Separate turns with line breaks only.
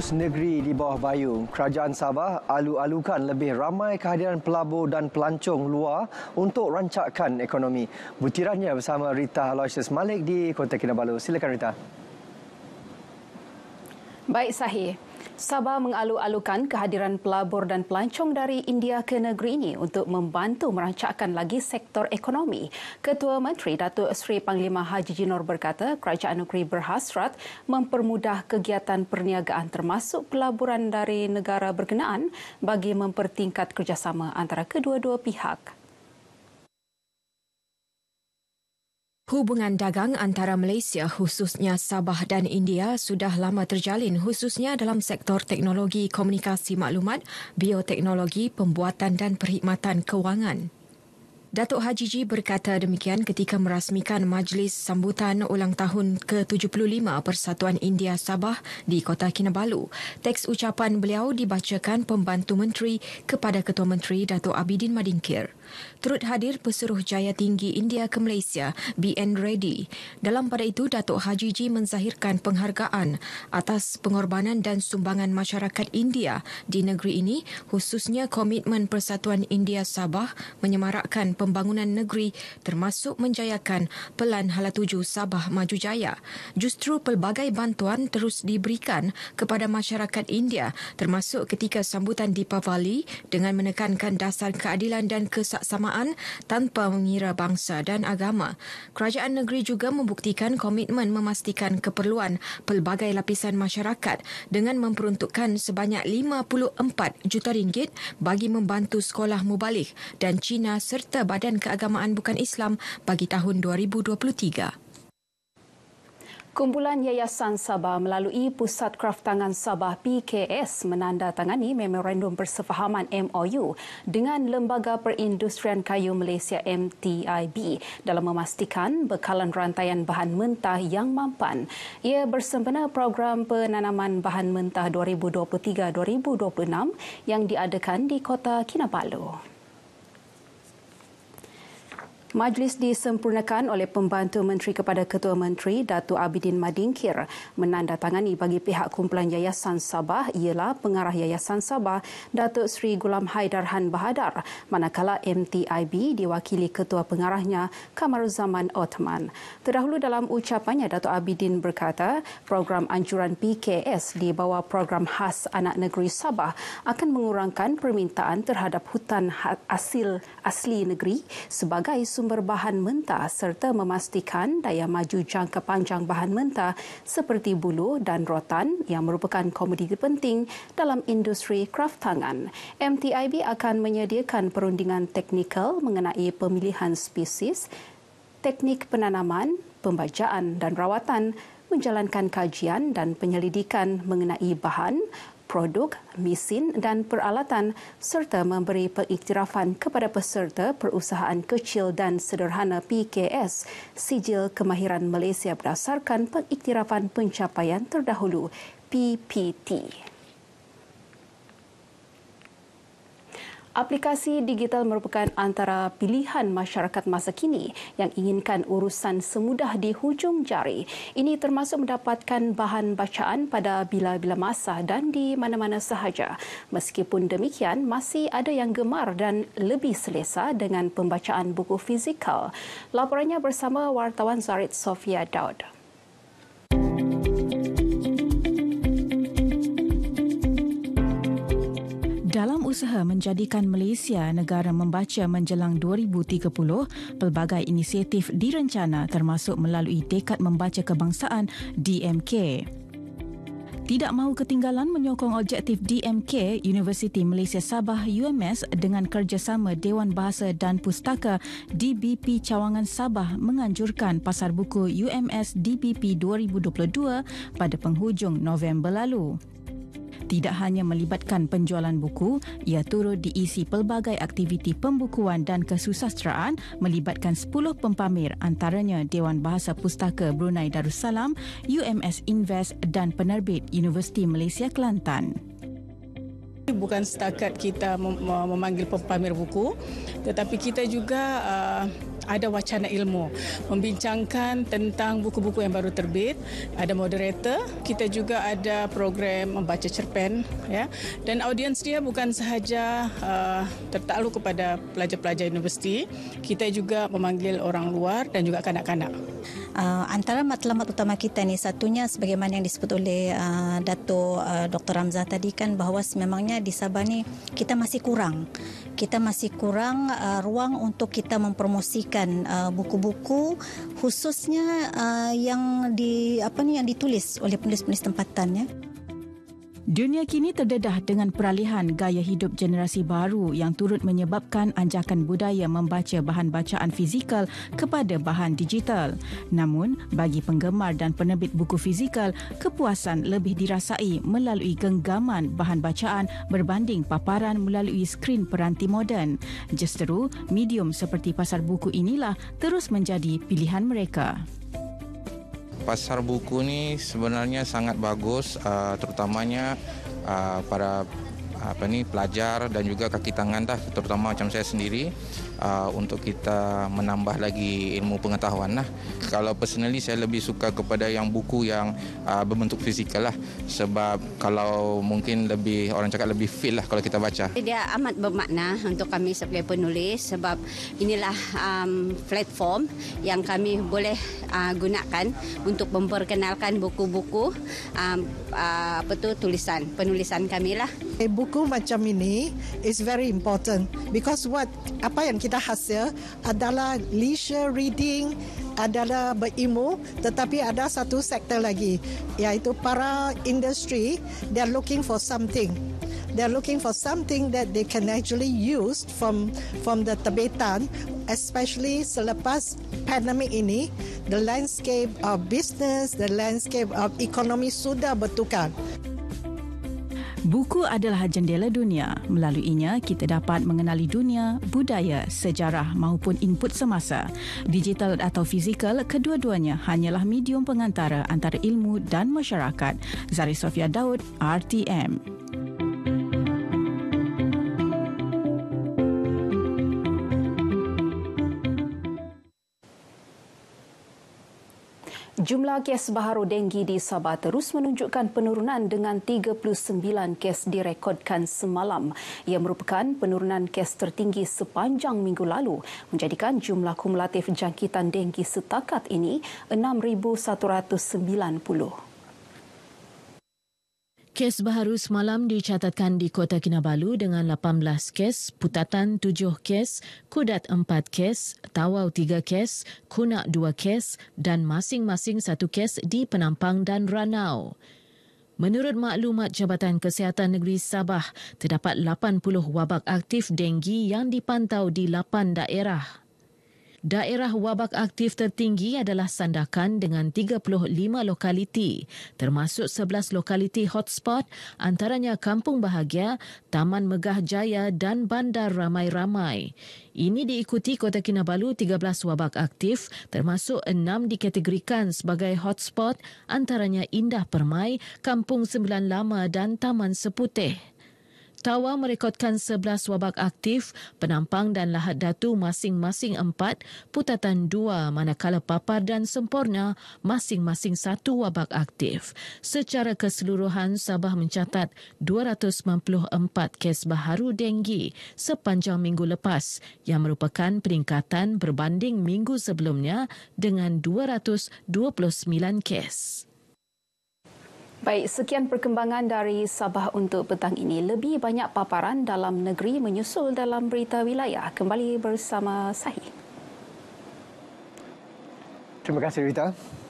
seluruh negeri di bawah bayu, kerajaan Sabah alu-alukan lebih ramai kehadiran pelabur dan pelancong luar untuk rancakan ekonomi. Butirannya bersama Rita Aloysius Malik di Kota Kinabalu. Silakan Rita.
Baik sahih. Sabah mengalu-alukan kehadiran pelabur dan pelancong dari India ke negeri ini untuk membantu merancakkan lagi sektor ekonomi. Ketua Menteri Datuk Seri Panglima Haji Jinor berkata kerajaan negeri berhasrat mempermudah kegiatan perniagaan termasuk pelaburan dari negara berkenaan bagi mempertingkat kerjasama antara kedua-dua
pihak. Hubungan dagang antara Malaysia khususnya Sabah dan India sudah lama terjalin khususnya dalam sektor teknologi komunikasi maklumat, bioteknologi, pembuatan dan perkhidmatan kewangan. Datuk Haji Ji berkata demikian ketika merasmikan majlis sambutan ulang tahun ke-75 Persatuan India Sabah di Kota Kinabalu. Teks ucapan beliau dibacakan pembantu menteri kepada Ketua Menteri Datuk Abidin Madinkir turut hadir pesuruh jaya tinggi India ke Malaysia, BN Reddy. Dalam pada itu, Datuk Haji Ji menzahirkan penghargaan atas pengorbanan dan sumbangan masyarakat India di negeri ini, khususnya komitmen Persatuan India Sabah menyemarakkan pembangunan negeri termasuk menjayakan Pelan halatuju Sabah Maju Jaya. Justru pelbagai bantuan terus diberikan kepada masyarakat India termasuk ketika sambutan di Pavali dengan menekankan dasar keadilan dan kesatuan kebersamaan tanpa mengira bangsa dan agama. Kerajaan negeri juga membuktikan komitmen memastikan keperluan pelbagai lapisan masyarakat dengan memperuntukkan sebanyak 54 juta ringgit bagi membantu sekolah mubalik dan China serta Badan Keagamaan Bukan Islam bagi tahun 2023.
Kumpulan Yayasan Sabah melalui Pusat Kraftangan Sabah PKS menandatangani Memorandum Persefahaman MOU dengan Lembaga Perindustrian Kayu Malaysia MTIB dalam memastikan bekalan rantaian bahan mentah yang mampan. Ia bersempena program penanaman bahan mentah 2023-2026 yang diadakan di Kota Kinabalu. Majlis disempurnakan oleh Pembantu Menteri kepada Ketua Menteri Datuk Abidin Madingkir menandatangani bagi pihak kumpulan Yayasan Sabah ialah Pengarah Yayasan Sabah Datuk Sri Gulam Haidar Han Bahadar manakala MTIB diwakili Ketua Pengarahnya Kamaruzaman Othman. Terdahulu dalam ucapannya Datuk Abidin berkata program anjuran PKS di bawah program khas anak negeri Sabah akan mengurangkan permintaan terhadap hutan hasil ha- asli negeri sebagai sumber bahan mentah serta memastikan daya maju jangka panjang bahan mentah seperti bulu dan rotan yang merupakan komoditi penting dalam industri kraft tangan. MTIB akan menyediakan perundingan teknikal mengenai pemilihan spesies, teknik penanaman, pembajaan dan rawatan menjalankan kajian dan penyelidikan mengenai bahan, produk, mesin dan peralatan serta memberi pengiktirafan kepada peserta perusahaan kecil dan sederhana PKS sijil kemahiran Malaysia berdasarkan pengiktirafan pencapaian terdahulu PPT. Aplikasi digital merupakan antara pilihan masyarakat masa kini yang inginkan urusan semudah di hujung jari. Ini termasuk mendapatkan bahan bacaan pada bila-bila masa dan di mana-mana sahaja. Meskipun demikian, masih ada yang gemar dan lebih selesa dengan pembacaan buku fizikal. Laporannya bersama wartawan Zarit Sofia Daud.
berusaha menjadikan Malaysia negara membaca menjelang 2030, pelbagai inisiatif direncana termasuk melalui Dekad Membaca Kebangsaan DMK. Tidak mahu ketinggalan menyokong objektif DMK Universiti Malaysia Sabah UMS dengan kerjasama Dewan Bahasa dan Pustaka DBP Cawangan Sabah menganjurkan pasar buku UMS DBP 2022 pada penghujung November lalu tidak hanya melibatkan penjualan buku, ia turut diisi pelbagai aktiviti pembukuan dan kesusasteraan melibatkan 10 pempamer antaranya Dewan Bahasa Pustaka Brunei Darussalam, UMS Invest dan penerbit Universiti Malaysia Kelantan. Bukan setakat kita memanggil pempamer buku, tetapi kita juga uh, ada wacana ilmu membincangkan tentang buku-buku yang baru terbit ada moderator kita juga ada program membaca cerpen ya dan audiens dia bukan sahaja uh, tertakluk kepada pelajar-pelajar universiti kita juga memanggil orang luar dan juga kanak-kanak Uh, antara matlamat utama kita ni satunya sebagaimana yang disebut oleh uh, ah, Dato uh, ah, Dr Ramza tadi kan bahawa sememangnya di Sabah ni kita masih kurang. Kita masih kurang uh, ruang untuk kita mempromosikan uh, buku-buku khususnya uh, yang di apa ni yang ditulis oleh penulis-penulis tempatan ya. Dunia kini terdedah dengan peralihan gaya hidup generasi baru yang turut menyebabkan anjakan budaya membaca bahan bacaan fizikal kepada bahan digital. Namun, bagi penggemar dan penerbit buku fizikal, kepuasan lebih dirasai melalui genggaman bahan bacaan berbanding paparan melalui skrin peranti moden. Justeru, medium seperti pasar buku inilah terus menjadi pilihan mereka pasar buku ni sebenarnya sangat bagus uh, terutamanya uh, para apa ni pelajar dan juga kaki tangan dah terutama macam saya sendiri uh, untuk kita menambah lagi ilmu pengetahuan lah. Kalau personally saya lebih suka kepada yang buku yang uh, berbentuk fizikal lah sebab kalau mungkin lebih orang cakap lebih feel lah kalau kita baca. Dia amat bermakna untuk kami sebagai penulis sebab inilah um, platform yang kami boleh uh, gunakan untuk memperkenalkan buku-buku um, uh, apa tu
tulisan penulisan kami lah. Eh, buku macam ini is very important because what apa yang kita dah hasil adalah leisure reading adalah berimu tetapi ada satu sektor lagi iaitu para industri they are looking for something they are looking for something that they can actually use from from the tebetan especially selepas pandemik ini the landscape of business the landscape of economy sudah bertukar
Buku adalah jendela dunia. Melaluinya, kita dapat mengenali dunia, budaya, sejarah maupun input semasa. Digital atau fizikal, kedua-duanya hanyalah medium pengantara antara ilmu dan masyarakat. Zari Sofia Daud, RTM.
Jumlah kes baharu denggi di Sabah terus menunjukkan penurunan dengan 39 kes direkodkan semalam. Ia merupakan penurunan kes tertinggi sepanjang minggu lalu, menjadikan jumlah kumulatif jangkitan denggi setakat ini 6190.
Kes baharu semalam dicatatkan di Kota Kinabalu dengan 18 kes, Putatan 7 kes, Kudat 4 kes, Tawau 3 kes, Kunak 2 kes dan masing-masing 1 kes di Penampang dan Ranau. Menurut maklumat Jabatan Kesihatan Negeri Sabah, terdapat 80 wabak aktif denggi yang dipantau di 8 daerah. Daerah wabak aktif tertinggi adalah Sandakan dengan 35 lokaliti termasuk 11 lokaliti hotspot antaranya Kampung Bahagia, Taman Megah Jaya dan Bandar Ramai-Ramai. Ini diikuti Kota Kinabalu 13 wabak aktif termasuk 6 dikategorikan sebagai hotspot antaranya Indah Permai, Kampung Sembilan Lama dan Taman Seputih. Tawa merekodkan 11 wabak aktif, penampang dan lahat datu masing-masing 4, putatan 2 manakala papar dan sempurna masing-masing 1 wabak aktif. Secara keseluruhan, Sabah mencatat 294 kes baharu denggi sepanjang minggu lepas yang merupakan peningkatan berbanding minggu sebelumnya dengan 229 kes.
Baik, sekian perkembangan dari Sabah untuk petang ini. Lebih banyak paparan dalam negeri menyusul dalam berita wilayah. Kembali bersama Sahih.
Terima kasih, Rita.